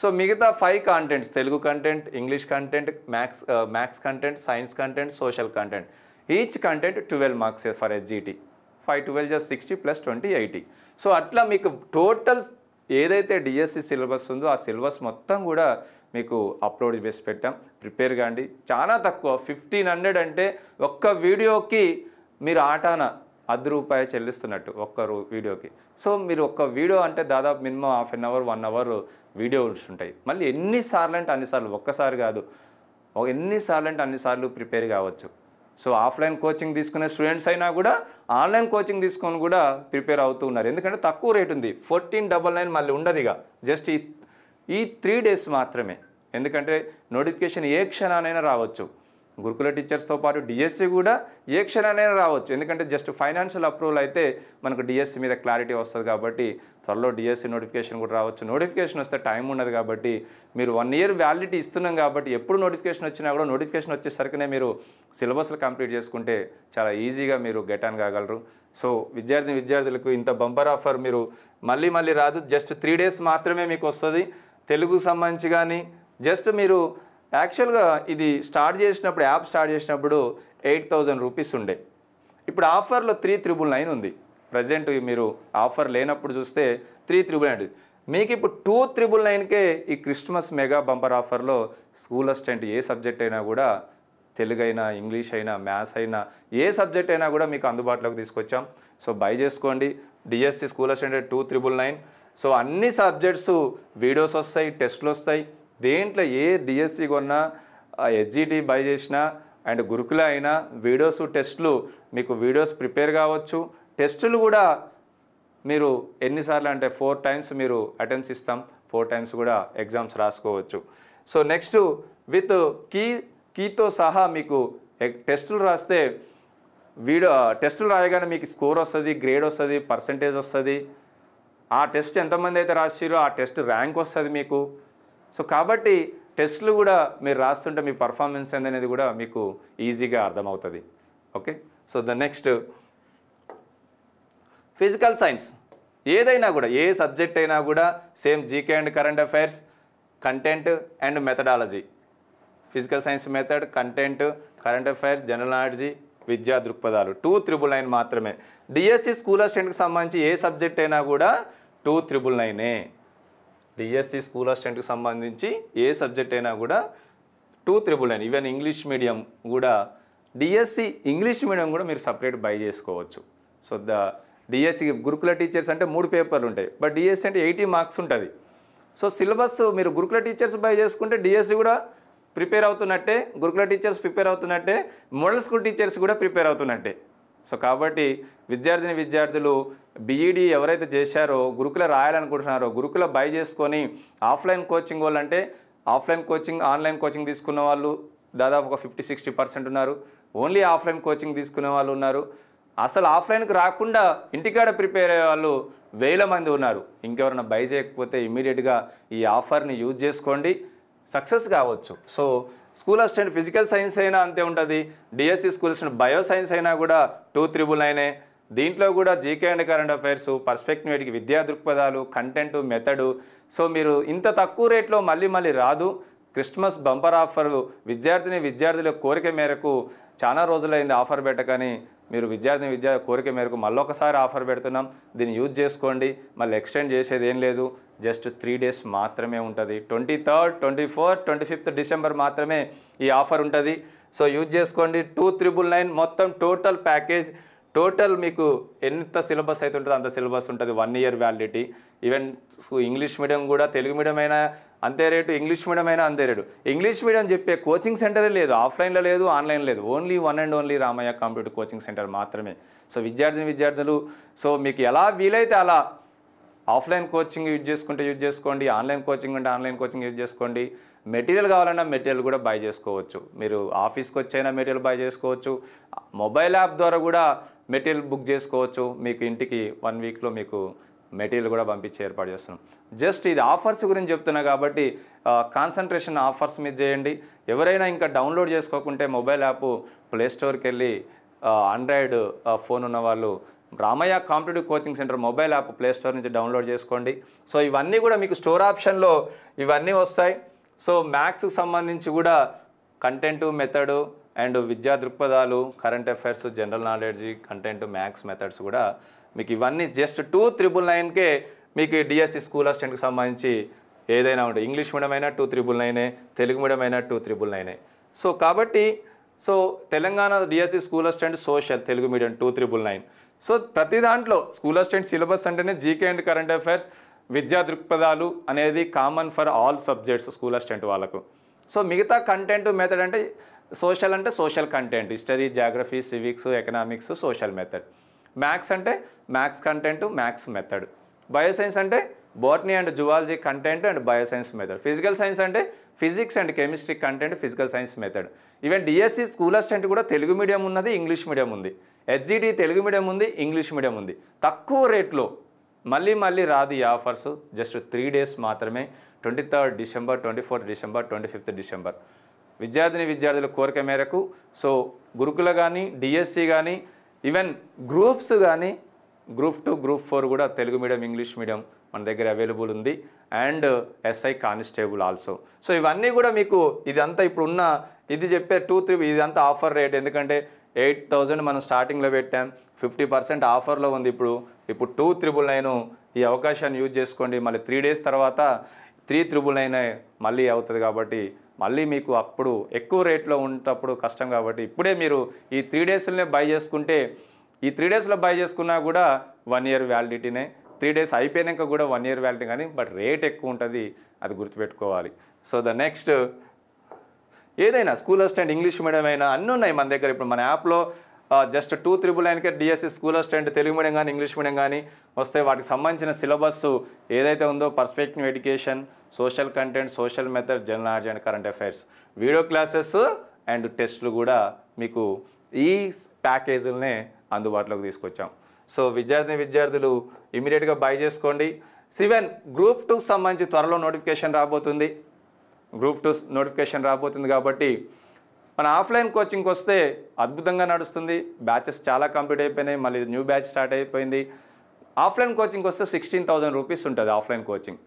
సో మిగతా five contents Telugu content English content maths maths content science content social content each content twelve marks for SGT five twelve just sixty plus twenty eighty so అట్లా మీకు total ఏదైతే DSC syllabus e ఉందో ఆ syllabus మొత్తం కూడా మీకు upload చేసి పెట్టాం ప్రిపేర్ కాండి చాలా తక్కువ ఫిఫ్టీన్ హండ్రెడ్ అంటే ఒక్క వీడియోకి మీరు ఆటాన అర్ధ రూపాయి చెల్లిస్తున్నట్టు ఒక్క వీడియోకి సో మీరు ఒక్క వీడియో అంటే దాదాపు minimum half an hour one hour videos ఉంటాయి మళ్ళీ ఎన్నిసార్లు అంటే అన్నిసార్లు ఒక్కసారి కాదు ఎన్నిసార్లు అంటే అన్నిసార్లు ప్రిపేర్ కావచ్చు సో ఆఫ్లైన్ కోచింగ్ తీసుకునే స్టూడెంట్స్ అయినా కూడా ఆన్లైన్ కోచింగ్ తీసుకొని కూడా ప్రిపేర్ అవుతూ ఉన్నారు ఎందుకంటే తక్కువ రేట్ ఉంది ఫోర్టీన్ డబల్ నైన్ మళ్ళీ ఉండదు ఇక జస్ట్ ఈ ఈ త్రీ డేస్ మాత్రమే ఎందుకంటే నోటిఫికేషన్ ఏ క్షణానైనా రావచ్చు గురుకుల టీచర్స్తో పాటు డిఎస్సి కూడా ఏ క్షణానైనా రావచ్చు ఎందుకంటే జస్ట్ ఫైనాన్షియల్ అప్రూవల్ అయితే మనకు డిఎస్సి మీద క్లారిటీ వస్తుంది కాబట్టి త్వరలో డిఎస్సి నోటిఫికేషన్ కూడా రావచ్చు నోటిఫికేషన్ వస్తే టైం ఉండదు కాబట్టి మీరు వన్ ఇయర్ వ్యాలిడిటీ ఇస్తున్నాం కాబట్టి ఎప్పుడు నోటిఫికేషన్ వచ్చినా కూడా నోటిఫికేషన్ వచ్చేసరికినే మీరు సిలబస్లు కంప్లీట్ చేసుకుంటే చాలా ఈజీగా మీరు గెట్ ఆన్ కాగలరు సో విద్యార్థి విద్యార్థులకు ఇంత బంపర్ ఆఫర్ మీరు మళ్ళీ మళ్ళీ రాదు జస్ట్ త్రీ డేస్ మాత్రమే మీకు వస్తుంది తెలుగు సంబంధించి కానీ జస్ట్ మీరు యాక్చువల్గా ఇది స్టార్ట్ చేసినప్పుడు యాప్ స్టార్ట్ చేసినప్పుడు ఎయిట్ థౌజండ్ రూపీస్ ఉండే ఇప్పుడు ఆఫర్లో త్రీ త్రిబుల్ నైన్ ఉంది ప్రజెంట్ మీరు ఆఫర్ లేనప్పుడు చూస్తే త్రీ త్రిబుల్ నైన్ మీకు ఇప్పుడు టూ త్రిబుల్ నైన్కే ఈ క్రిస్మస్ మెగా బంపర్ ఆఫర్లో స్కూల్ అసిస్టెంట్ ఏ సబ్జెక్ట్ అయినా కూడా తెలుగైనా ఇంగ్లీష్ అయినా మ్యాథ్స్ అయినా ఏ సబ్జెక్ట్ అయినా కూడా మీకు అందుబాటులోకి తీసుకొచ్చాం సో బై చేసుకోండి DSC school assistant two triple nine so అన్ని సబ్జెక్ట్స్ వీడియోస్ వస్తాయి టెస్ట్లు వస్తాయి దేంట్లో ఏ డిఎస్సి కొన్నా ఎస్జిటి బై చేసినా అండ్ గురుకుల అయినా వీడియోస్ టెస్టులు మీకు వీడియోస్ ప్రిపేర్ కావచ్చు టెస్టులు కూడా మీరు ఎన్నిసార్లు అంటే ఫోర్ టైమ్స్ మీరు అటెంప్ట్స్ ఇస్తాం ఫోర్ టైమ్స్ కూడా ఎగ్జామ్స్ రాసుకోవచ్చు సో నెక్స్ట్ విత్ కీ కీతో సహా మీకు టెస్టులు రాస్తే వీడియో టెస్టులు రాయగానే మీకు స్కోర్ వస్తుంది గ్రేడ్ వస్తుంది పర్సంటేజ్ వస్తుంది ఆ టెస్ట్ ఎంతమంది అయితే రాసిరో ఆ టెస్ట్ ర్యాంక్ వస్తుంది మీకు సో కాబట్టి టెస్ట్లు కూడా మీరు రాస్తుంటే మీ పర్ఫార్మెన్స్ అనేది కూడా మీకు ఈజీగా అర్థమవుతుంది okay so the next physical science ఏదైనా కూడా ఏ సబ్జెక్ట్ అయినా కూడా same GK and current affairs content and methodology physical science method content current affairs general knowledge విద్యా దృక్పథాలు టూ త్రిబుల్ నైన్ మాత్రమే డిఎస్సి స్కూల్ అసిస్టెంట్కి సంబంధించి ఏ సబ్జెక్ట్ అయినా కూడా టూ త్రిబుల్ నైనే డిఎస్సి స్కూల్ స్టెంట్కి సంబంధించి ఏ సబ్జెక్ట్ అయినా కూడా two triple nine even English medium కూడా డిఎస్సి ఇంగ్లీష్ మీడియం కూడా మీరు సపరేట్ బై చేసుకోవచ్చు so the DSC Gurukula teachers అంటే మూడు పేపర్లు ఉంటాయి బట్ డిఎస్సి e అంటే ఎయిటీ మార్క్స్ ఉంటుంది సో సిలబస్ మీరు గురుకుల టీచర్స్ బై చేసుకుంటే డిఎస్సి e కూడా ప్రిపేర్ అవుతున్నట్టే గురుకుల టీచర్స్ ప్రిపేర్ అవుతున్నట్టే మోడల్ స్కూల్ టీచర్స్ కూడా ప్రిపేర్ అవుతున్నట్టే సో కాబట్టి విద్యార్థిని విద్యార్థులు బీఈడీ e ఎవరైతే చేశారో గురుకుల రాయాలనుకుంటున్నారో గురుకుల బై చేసుకొని ఆఫ్లైన్ కోచింగ్ వాళ్ళు అంటే ఆఫ్లైన్ కోచింగ్ ఆన్లైన్ కోచింగ్ తీసుకున్న వాళ్ళు దాదాపు ఒక ఫిఫ్టీ సిక్స్టీ పర్సెంట్ ఉన్నారు ఓన్లీ ఆఫ్లైన్ కోచింగ్ తీసుకునే వాళ్ళు ఉన్నారు అసలు ఆఫ్లైన్కి రాకుండా ఇంటికాడ ప్రిపేర్ అయ్యే వాళ్ళు వేల మంది ఉన్నారు ఇంకెవరైనా బై చేయకపోతే ఇమీడియట్గా ఈ ఆఫర్ని యూజ్ చేసుకోండి సక్సెస్ కావచ్చు so school assistant physical science అయినా అంతే ఉంటుంది DSC school assistant bio science అయినా కూడా టూ త్రిబుల్ నైనే దీంట్లో కూడా GK and current affairs perspective వీటికి విద్యా దృక్పథాలు కంటెంట్ మెథడు సో మీరు ఇంత తక్కువ రేట్లో మళ్ళీ మళ్ళీ రాదు క్రిస్మస్ బంపర్ ఆఫర్ విద్యార్థిని విద్యార్థుల కోరిక మేరకు చాలా రోజులైంది ఆఫర్ పెట్టకని మీరు విద్యార్థిని విద్యా కోరిక మేరకు మళ్ళొకసారి ఆఫర్ పెడుతున్నాం దీన్ని యూజ్ చేసుకోండి మళ్ళీ ఎక్స్టెండ్ చేసేది ఏం లేదు జస్ట్ త్రీ డేస్ మాత్రమే ఉంటుంది twenty third twenty four twenty fifth December మాత్రమే ఈ ఆఫర్ ఉంటుంది సో యూజ్ చేసుకోండి టూ త్రిబుల్ నైన్ మొత్తం టోటల్ ప్యాకేజ్ టోటల్ మీకు ఎంత సిలబస్ అయితే ఉంటుందో అంత సిలబస్ ఉంటుంది one year validity even English medium కూడా తెలుగు మీడియం అయినా అంతే రేటు ఇంగ్లీష్ మీడియం అయినా అంతే రేటు ఇంగ్లీష్ మీడియం చెప్పే కోచింగ్ సెంటరే లేదు ఆఫ్లైన్లో లేదు ఆన్లైన్ లేదు only one and only Ramayya computer coaching center మాత్రమే సో విద్యార్థిని విద్యార్థులు సో మీకు ఎలా వీలైతే అలా ఆఫ్లైన్ కోచింగ్ యూజ్ చేసుకుంటే యూజ్ చేసుకోండి ఆన్లైన్ కోచింగ్ ఉంటే ఆన్లైన్ కోచింగ్ యూజ్ చేసుకోండి మెటీరియల్ కావాలన్నా మెటీరియల్ కూడా బై చేసుకోవచ్చు మీరు ఆఫీస్కి వచ్చైనా మెటీరియల్ బై చేసుకోవచ్చు మొబైల్ యాప్ ద్వారా కూడా మెటీరియల్ బుక్ చేసుకోవచ్చు మీకు ఇంటికి వన్ వీక్లో మీకు మెటీరియల్ కూడా పంపించి ఏర్పాటు చేస్తున్నాం జస్ట్ ఇది ఆఫర్స్ గురించి చెప్తున్నా కాబట్టి కాన్సన్ట్రేషన్ ఆఫర్స్ మీద చేయండి ఎవరైనా ఇంకా డౌన్లోడ్ చేసుకోకుంటే మొబైల్ యాప్ ప్లేస్టోర్కి వెళ్ళి ఆండ్రాయిడ్ ఫోన్ ఉన్న వాళ్ళు Ramaiah competitive coaching centre mobile app play store నుంచి డౌన్లోడ్ చేసుకోండి సో ఇవన్నీ కూడా మీకు స్టోర్ ఆప్షన్లో ఇవన్నీ వస్తాయి సో మ్యాథ్స్కి సంబంధించి కూడా కంటెంటు మెథడు అండ్ విద్యా దృక్పథాలు current affairs general knowledge content maths methods కూడా మీకు ఇవన్నీ జస్ట్ టూ త్రిబుల్ నైన్కే మీకు డిఎస్సి స్కూల్ అసిస్టెంట్కి సంబంధించి ఏదైనా ఉంటుంది ఇంగ్లీష్ మీడియం అయినా టూ త్రిబుల్ నైనే తెలుగు మీడియం అయినా టూ త్రిబుల్ నైనే సో కాబట్టి so Telangana DSC school assistant social Telugu medium two triple nine so ప్రతి దాంట్లో స్కూల్ అసిస్టెంట్ సిలబస్ అంటేనే జీకే అండ్ కరెంట్ అఫైర్స్ విద్యా దృక్పథాలు అనేది common for all subjects school assistant వాళ్ళకు సో మిగతా కంటెంట్ మెథడ్ అంటే సోషల్ అంటే social content history geography civics economics social method maths అంటే maths content maths method bioscience అంటే botany and zoology content and bioscience method physical science అంటే physics and chemistry content physical science method even DSC school assistant కూడా Telugu medium ఉన్నది English medium ఉంది HGD Telugu medium ఉంది English medium ఉంది తక్కువ రేట్లో మళ్ళీ మళ్ళీ రాదు ఈ ఆఫర్స్ జస్ట్ త్రీ డేస్ మాత్రమే twenty third December twenty fourth December twenty fifth December విద్యార్థిని విద్యార్థుల కోరిక మేరకు సో గురుకుల కానీ డిఎస్సి కానీ ఈవెన్ గ్రూప్స్ కానీ గ్రూప్ టూ గ్రూప్ ఫోర్ కూడా తెలుగు మీడియం ఇంగ్లీష్ మీడియం మన దగ్గర అవైలబుల్ ఉంది and SI constable also so ఇవన్నీ కూడా మీకు ఇదంతా ఇప్పుడు ఉన్న ఇది చెప్పే టూ త్రీ ఇదంతా ఆఫర్ రేట్ ఎందుకంటే ఎయిట్ థౌజండ్ మనం స్టార్టింగ్లో పెట్టాం ఫిఫ్టీ పర్సెంట్ ఆఫర్లో ఉంది ఇప్పుడు ఇప్పుడు టూ త్రిబుల్ నైన్ ఈ అవకాశాన్ని యూజ్ చేసుకోండి మళ్ళీ త్రీ డేస్ తర్వాత త్రీ త్రిబుల్ నైన్ మళ్ళీ అవుతుంది కాబట్టి మళ్ళీ మీకు అప్పుడు ఎక్కువ రేట్లో ఉన్నప్పుడు కష్టం కాబట్టి ఇప్పుడే మీరు ఈ త్రీ డేస్లోనే బై చేసుకుంటే ఈ త్రీ డేస్లో బై చేసుకున్నా కూడా వన్ ఇయర్ వ్యాలిడిటీనే త్రీ డేస్ అయిపోయాక కూడా వన్ ఇయర్ వ్యాలిడిటీ కానీ బట్ రేట్ ఎక్కువ ఉంటుంది అది గుర్తుపెట్టుకోవాలి సో ద నెక్స్ట్ ఏదైనా స్కూల్ అసిస్టెంట్ ఇంగ్లీష్ మీడియం అయినా అన్నీ ఉన్నాయి మన దగ్గర ఇప్పుడు మన యాప్లో జస్ట్ టూ త్రిబుల్ నైన్కే DSC school assistant Telugu medium కానీ ఇంగ్లీష్ మీడియం కానీ వస్తే వాటికి సంబంధించిన సిలబస్ ఏదైతే ఉందో perspective education social content social method general knowledge and current affairs video classes and టెస్ట్లు కూడా మీకు ఈ ప్యాకేజీలనే అందుబాటులోకి తీసుకొచ్చాం సో విద్యార్థిని విద్యార్థులు ఇమీడియట్గా బై చేసుకోండి సివెన్ గ్రూప్ టూకి సంబంధించి త్వరలో నోటిఫికేషన్ రాబోతుంది గ్రూప్ టూ నోటిఫికేషన్ రాబోతుంది కాబట్టి మన ఆఫ్లైన్ కోచింగ్కి వస్తే అద్భుతంగా నడుస్తుంది బ్యాచెస్ చాలా కంప్లీట్ అయిపోయినాయి మళ్ళీ న్యూ బ్యాచ్ స్టార్ట్ అయిపోయింది ఆఫ్లైన్ కోచింగ్కి వస్తే సిక్స్టీన్ థౌసండ్ రూపీస్ ఉంటుంది ఆఫ్లైన్ కోచింగ్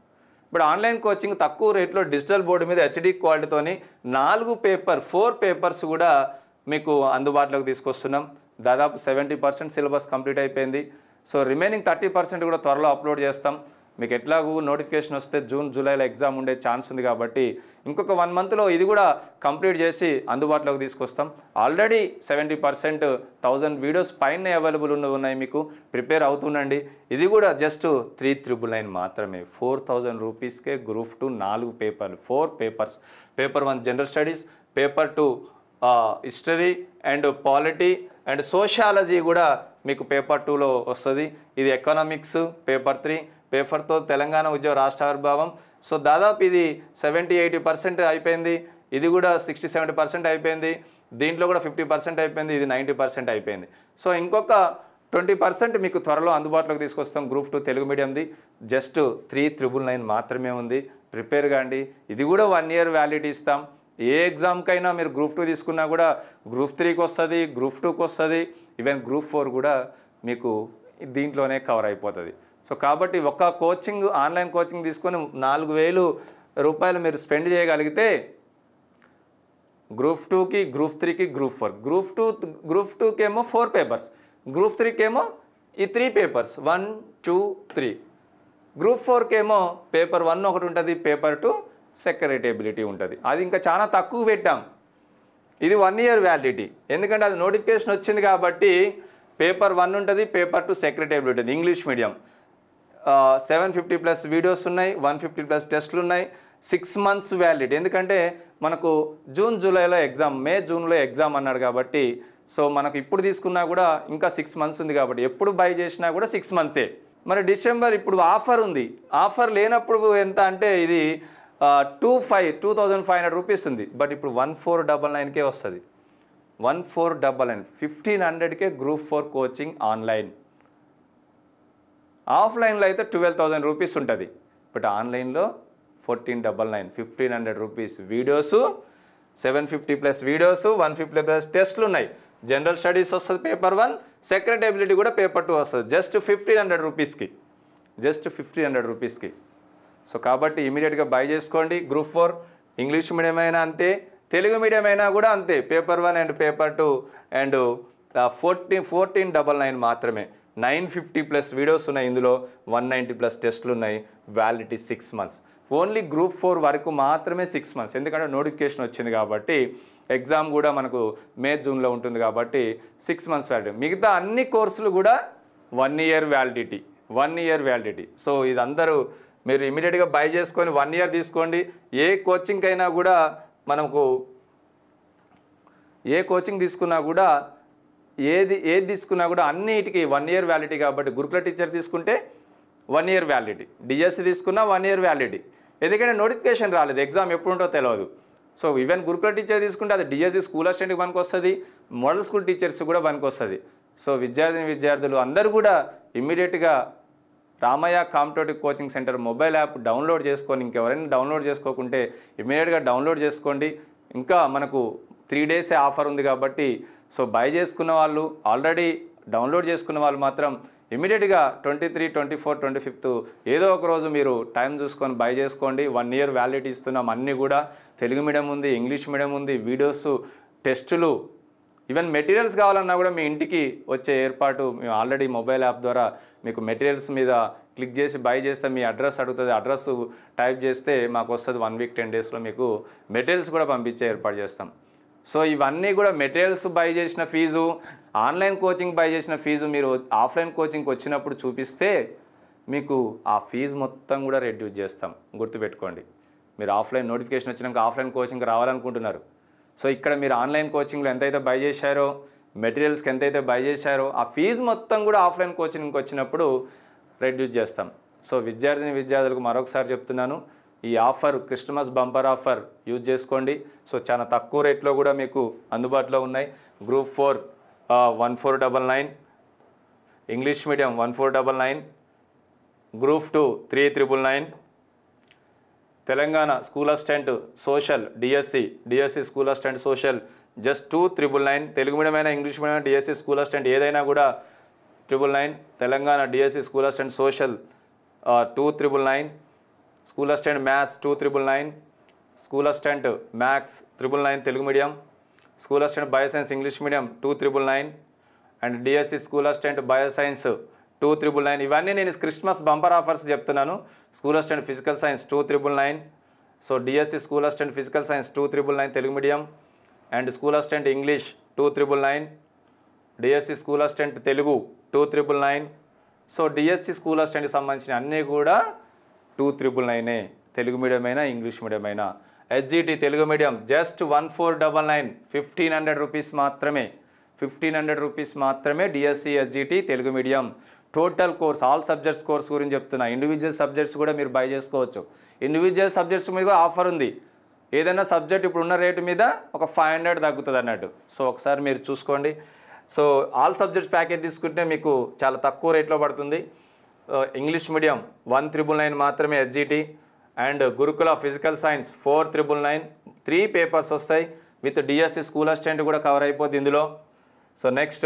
ఇప్పుడు ఆన్లైన్ కోచింగ్ తక్కువ రేట్లో డిజిటల్ బోర్డు మీద హెచ్డి క్వాలిటీతోని నాలుగు పేపర్ ఫోర్ పేపర్స్ కూడా మీకు అందుబాటులోకి తీసుకొస్తున్నాం దాదాపు సెవెంటీ పర్సెంట్ సిలబస్ కంప్లీట్ అయిపోయింది సో రిమైనింగ్ థర్టీ పర్సెంట్ కూడా త్వరలో అప్లోడ్ చేస్తాం మీకు ఎట్లాగూ నోటిఫికేషన్ వస్తే జూన్ జూలైలో ఎగ్జామ్ ఉండే ఛాన్స్ ఉంది కాబట్టి ఇంకొక వన్ మంత్లో ఇది కూడా కంప్లీట్ చేసి అందుబాటులోకి తీసుకొస్తాం already seventy percent thousand videos పైన అవైలబుల్ ఉన్నాయి మీకు ప్రిపేర్ అవుతుండండి ఇది కూడా జస్ట్ త్రీ త్రిబుల్ నైన్ మాత్రమే ఫోర్ థౌజండ్ రూపీస్కే గ్రూప్ టూ నాలుగు పేపర్లు four papers paper one general studies paper two history and polity and sociology కూడా మీకు పేపర్ టూలో వస్తుంది ఇది ఎకనామిక్స్ పేపర్ త్రీ పేపర్తో తెలంగాణ ఉద్యోగ రాష్ట్ర ఆవిర్భావం సో దాదాపు ఇది సెవెంటీ ఎయిటీ పర్సెంట్ అయిపోయింది ఇది కూడా సిక్స్టీ సెవెంటీ పర్సెంట్ అయిపోయింది దీంట్లో కూడా ఫిఫ్టీ పర్సెంట్ అయిపోయింది ఇది నైంటీ పర్సెంట్ అయిపోయింది సో ఇంకొక ట్వంటీ పర్సెంట్ మీకు త్వరలో అందుబాటులోకి తీసుకొస్తాం గ్రూప్ టూ తెలుగు మీడియంది జస్ట్ త్రీ త్రిబుల్ నైన్ మాత్రమే ఉంది ప్రిపేర్ కాండి ఇది కూడా వన్ ఇయర్ వ్యాలిడిటీ ఇస్తాం ఏ ఎగ్జామ్కైనా మీరు గ్రూప్ టూ తీసుకున్నా కూడా గ్రూప్ త్రీకి వస్తుంది గ్రూప్ టూకి వస్తుంది ఈవెన్ గ్రూప్ ఫోర్ కూడా మీకు దీంట్లోనే కవర్ అయిపోతుంది సో కాబట్టి ఒక్క కోచింగ్ ఆన్లైన్ కోచింగ్ తీసుకొని నాలుగు వేలు రూపాయలు మీరు స్పెండ్ చేయగలిగితే గ్రూప్ టూకి గ్రూప్ త్రీకి group four group two group టూకి ఏమో ఫోర్ పేపర్స్ గ్రూప్ త్రీకి ఏమో ఈ three papers one two three group ఫోర్కి ఏమో పేపర్ వన్ ఒకటి ఉంటుంది పేపర్ టూ సెక్రటేబిలిటీ ఉంటుంది అది ఇంకా చాలా తక్కువ పెట్టాం ఇది వన్ ఇయర్ వ్యాలిడిటీ ఎందుకంటే అది నోటిఫికేషన్ వచ్చింది కాబట్టి పేపర్ వన్ ఉంటుంది పేపర్ టూ సెక్రటేబుల్ ఉంటుంది English medium seven fifty plus videos ఉన్నాయి వన్ ఫిఫ్టీ ప్లస్ టెస్ట్లు ఉన్నాయి సిక్స్ మంత్స్ వ్యాలిడ్ ఎందుకంటే మనకు జూన్ జూలైలో ఎగ్జామ్ మే జూన్లో ఎగ్జామ్ అన్నాడు కాబట్టి సో మనకు ఇప్పుడు తీసుకున్నా కూడా ఇంకా సిక్స్ మంత్స్ ఉంది కాబట్టి ఎప్పుడు బై చేసినా కూడా సిక్స్ మంత్సే మరి డిసెంబర్ ఇప్పుడు ఆఫర్ ఉంది ఆఫర్ లేనప్పుడు ఎంత అంటే ఇది two five two thousand five hundred rupees ఉంది బట్ ఇప్పుడు వన్ ఫోర్ డబల్ నైన్కే వస్తుంది one four double nine fifteen హండ్రెడ్కే గ్రూప్ ఫోర్ కోచింగ్ ఆన్లైన్ ఆఫ్లైన్లో అయితే ట్వెల్వ్ థౌజండ్ రూపీస్ ఉంటుంది బట్ ఆన్లైన్లో fourteen double nine fifteen hundred rupees videos seven fifty plus videos one fifty plus టెస్ట్లు ఉన్నాయి జనరల్ స్టడీస్ వస్తుంది పేపర్ వన్ సెక్రటబిలిటీ కూడా పేపర్ టూ వస్తుంది జస్ట్ ఫిఫ్టీన్ హండ్రెడ్ రూపీస్కి జస్ట్ ఫిఫ్టీన్ హండ్రెడ్ రూపీస్కి సో కాబట్టి ఇమీడియట్గా బై చేసుకోండి గ్రూప్ ఫోర్ ఇంగ్లీష్ మీడియం అయినా అంతే తెలుగు మీడియం అయినా కూడా అంతే paper one and paper two and fourteen fourteen double nine మాత్రమే నైన్ ఫిఫ్టీ ప్లస్ వీడియోస్ ఉన్నాయి ఇందులో వన్ నైంటీ ప్లస్ టెస్ట్లు ఉన్నాయి validity six months only group four వరకు మాత్రమే సిక్స్ మంత్స్ ఎందుకంటే నోటిఫికేషన్ వచ్చింది కాబట్టి ఎగ్జామ్ కూడా మనకు మే జూన్లో ఉంటుంది కాబట్టి సిక్స్ మంత్స్ వ్యాలిడిటీ మిగతా అన్ని కోర్సులు కూడా one year validity one year validity so ఇది అందరూ మీరు ఇమీడియట్గా బై చేసుకొని వన్ ఇయర్ తీసుకోండి ఏ అయినా కూడా మనకు ఏ కోచింగ్ తీసుకున్నా కూడా ఏది ఏది తీసుకున్నా కూడా అన్నిటికి వన్ ఇయర్ వ్యాలిటీ కాబట్టి గురుకుల టీచర్ తీసుకుంటే వన్ ఇయర్ వ్యాలిటీ డిఎస్సి తీసుకున్నా వన్ ఇయర్ వ్యాలిటీ ఎందుకంటే నోటిఫికేషన్ రాలేదు ఎగ్జామ్ ఎప్పుడుంటో తెలియదు సో ఈవెన్ గురుకుల టీచర్ తీసుకుంటే అది డిఎస్సి స్కూల్ అసిస్టెంట్కి పనికి వస్తుంది మోడల్ స్కూల్ టీచర్స్ కూడా పనికి వస్తుంది సో విద్యార్థిని విద్యార్థులు అందరూ కూడా ఇమ్మీడియట్గా Ramaiah competitive coaching centre mobile app download చేసుకొని ఇంకెవరైనా డౌన్లోడ్ చేసుకోకుంటే ఇమీడియట్గా డౌన్లోడ్ చేసుకోండి ఇంకా మనకు త్రీ డేసే ఆఫర్ ఉంది కాబట్టి సో బై చేసుకున్న వాళ్ళు ఆల్రెడీ డౌన్లోడ్ చేసుకున్న వాళ్ళు మాత్రం ఇమీడియట్గా twenty three twenty four twenty fifth ఏదో ఒక రోజు మీరు టైం చూసుకొని బై చేసుకోండి వన్ ఇయర్ వ్యాలిడిటీ ఇస్తున్నాం అన్నీ కూడా తెలుగు మీడియం ఉంది ఇంగ్లీష్ మీడియం ఉంది వీడియోస్ టెస్టులు ఈవెన్ మెటీరియల్స్ కావాలన్నా కూడా మీ ఇంటికి వచ్చే ఏర్పాటు మేము ఆల్రెడీ మొబైల్ యాప్ ద్వారా మీకు మెటీరియల్స్ మీద క్లిక్ చేసి బై చేస్తే మీ అడ్రస్ అడుగుతుంది అడ్రస్ టైప్ చేస్తే మాకు వస్తుంది వన్ వీక్ టెన్ డేస్లో మీకు మెటీరియల్స్ కూడా పంపించే ఏర్పాటు చేస్తాం సో ఇవన్నీ కూడా మెటీరియల్స్ బై చేసిన ఫీజు ఆన్లైన్ కోచింగ్ బై చేసిన ఫీజు మీరు ఆఫ్లైన్ కోచింగ్కి వచ్చినప్పుడు చూపిస్తే మీకు ఆ ఫీజు మొత్తం కూడా రెడ్యూస్ చేస్తాం గుర్తుపెట్టుకోండి మీరు ఆఫ్లైన్ నోటిఫికేషన్ వచ్చినాక ఆఫ్లైన్ కోచింగ్ రావాలనుకుంటున్నారు సో ఇక్కడ మీరు ఆన్లైన్ కోచింగ్లో ఎంతైతే బై చేశారో మెటీరియల్స్కి ఎంతైతే బై చేశారో ఆ ఫీజు మొత్తం కూడా ఆఫ్లైన్ కోచింగ్కి వచ్చినప్పుడు రెడ్యూస్ చేస్తాం సో విద్యార్థిని విద్యార్థులకు మరొకసారి చెప్తున్నాను ఈ offer Christmas bumper offer use చేసుకోండి సో చాలా తక్కువ రేట్లో కూడా మీకు అందుబాటులో ఉన్నాయి group four one four double nine English medium one four double nine group two three triple nine Telangana school assistant social DSC DSC school assistant social just two triple nine Telugu medium అయినా English medium DSC school assistant ఏదైనా కూడా triple nine Telangana DSC school assistant social two triple nine school assistant maths two triple nine school assistant maths triple nine Telugu medium school assistant bioscience English medium two triple nine and DSC school assistant bioscience two triple nine ఇవన్నీ నేను Christmas bumper offers చెప్తున్నాను school assistant physical science two triple nine so DSC school assistant physical science two triple nine Telugu medium and school assistant English two triple nine DSC school assistant Telugu two triple nine so DSC school అసిస్టెంట్కి సంబంధించిన అన్నీ కూడా two triple ఏ Telugu medium అయినా English medium అయినా HGT Telugu medium just one four double nine fifteen hundred rupees మాత్రమే fifteen hundred rupees మాత్రమే DSC SGT Telugu medium total course all subjects course గురించి చెప్తున్నా ఇండివిజువల్ సబ్జెక్ట్స్ కూడా మీరు బై చేసుకోవచ్చు ఇండివిజువల్ సబ్జెక్ట్స్ మీద ఆఫర్ ఉంది ఏదైనా సబ్జెక్ట్ ఇప్పుడు ఉన్న రేటు మీద ఒక ఫైవ్ హండ్రెడ్ తగ్గుతుంది అన్నట్టు సో ఒకసారి మీరు చూసుకోండి సో ఆల్ సబ్జెక్ట్స్ ప్యాకేజ్ తీసుకుంటే మీకు చాలా తక్కువ రేట్లో పడుతుంది English medium one triple nine మాత్రమే SGT and Gurukula physical science four triple nine three papers వస్తాయి విత్ డిఎస్సి స్కూల్ అసిస్టెంట్ కూడా కవర్ అయిపోద్ది ఇందులో so next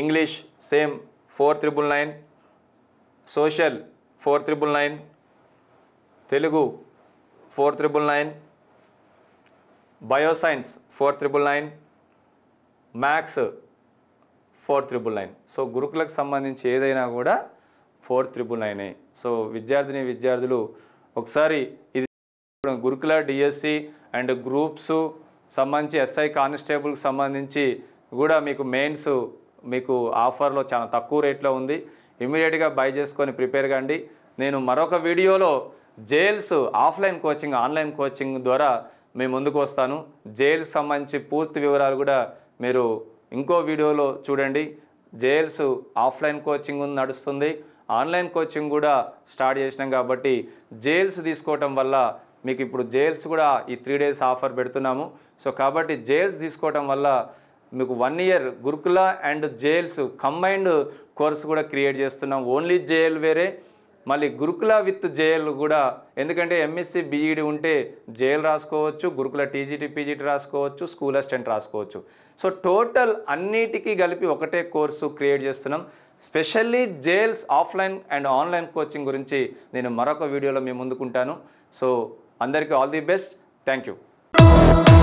English same four triple nine social four triple nine Telugu four triple nine bioscience four triple nine maths four triple nine so గురుకులకు సంబంధించి ఏదైనా కూడా four triple నైనే so విద్యార్థిని విద్యార్థులు ఒకసారి ఇది గురుకుల డిఎస్సి అండ్ గ్రూప్స్ సంబంధించి ఎస్ఐ కానిస్టేబుల్కి సంబంధించి కూడా మీకు మెయిన్స్ మీకు ఆఫర్లో చాలా తక్కువ రేట్లో ఉంది ఇమీడియట్గా బై చేసుకొని ప్రిపేర్ కండి నేను మరొక వీడియోలో JLs offline coaching online coaching ద్వారా మీ ముందుకు వస్తాను జైల్స్ సంబంధించి పూర్తి వివరాలు కూడా మీరు ఇంకో వీడియోలో చూడండి జేఎల్స్ ఆఫ్లైన్ కోచింగ్ నడుస్తుంది ఆన్లైన్ కోచింగ్ కూడా స్టార్ట్ చేసినాం కాబట్టి జేఎల్స్ తీసుకోవటం వల్ల మీకు ఇప్పుడు జేల్స్ కూడా ఈ త్రీ డేస్ ఆఫర్ పెడుతున్నాము సో కాబట్టి జేల్స్ తీసుకోవటం వల్ల మీకు one year Gurukula and JLs combined course కూడా క్రియేట్ చేస్తున్నాం ఓన్లీ జేఎల్ వేరే మళ్ళీ గురుకుల విత్ జేఎల్ కూడా ఎందుకంటే ఎంఎస్సి బీఈడి ఉంటే జేఎల్ రాసుకోవచ్చు గురుకుల టీజీటీ పీజీటీ రాసుకోవచ్చు స్కూల్ అసిస్టెంట్ రాసుకోవచ్చు సో టోటల్ అన్నిటికీ కలిపి ఒకటే కోర్సు క్రియేట్ చేస్తున్నాం specially JLs offline and online coaching గురించి నేను మరొక వీడియోలో మేము ముందుకుంటాను సో అందరికీ all the best thank you